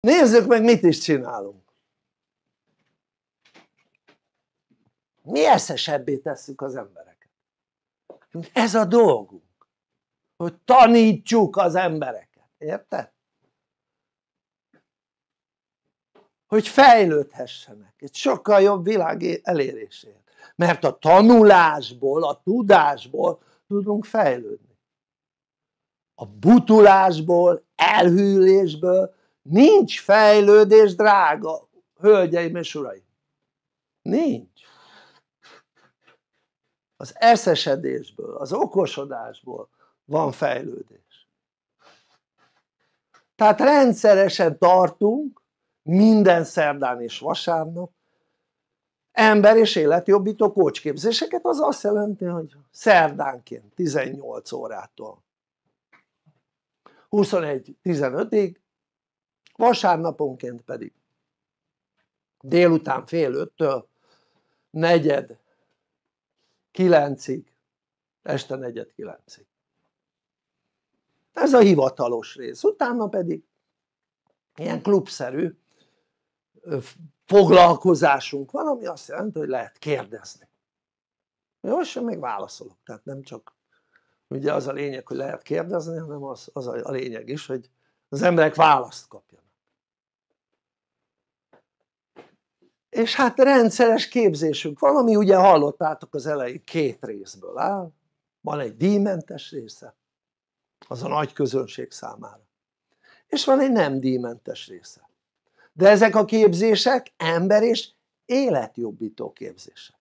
nézzük meg mit is csinálunk mi eszesebbé tesszük az embereket ez a dolgunk hogy tanítsuk az embereket, érted? hogy fejlődhessenek, egy sokkal jobb világ elérésért mert a tanulásból, a tudásból tudunk fejlődni a butulásból, elhűlésből Nincs fejlődés, drága hölgyeim és uraim. Nincs. Az eszesedésből, az okosodásból van fejlődés. Tehát rendszeresen tartunk, minden szerdán és vasárnap ember és életjobbító kócsképzéseket, az azt jelenti, hogy szerdánként 18 órától 21-15-ig vasárnaponként pedig délután fél öttől negyed kilencig, este negyed kilencig. Ez a hivatalos rész, utána pedig ilyen klubszerű foglalkozásunk van, ami azt jelenti, hogy lehet kérdezni. Jó, és még válaszolok, tehát nem csak ugye az a lényeg, hogy lehet kérdezni, hanem az, az a lényeg is, hogy az emberek választ kap. és hát rendszeres képzésünk van, ami ugye hallottátok az elején két részből áll, van egy díjmentes része, az a nagy közönség számára, és van egy nem díjmentes része. De ezek a képzések ember és életjobbító képzések.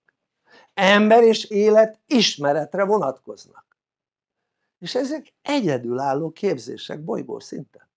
Ember és élet ismeretre vonatkoznak. És ezek egyedülálló képzések bolygó szinten.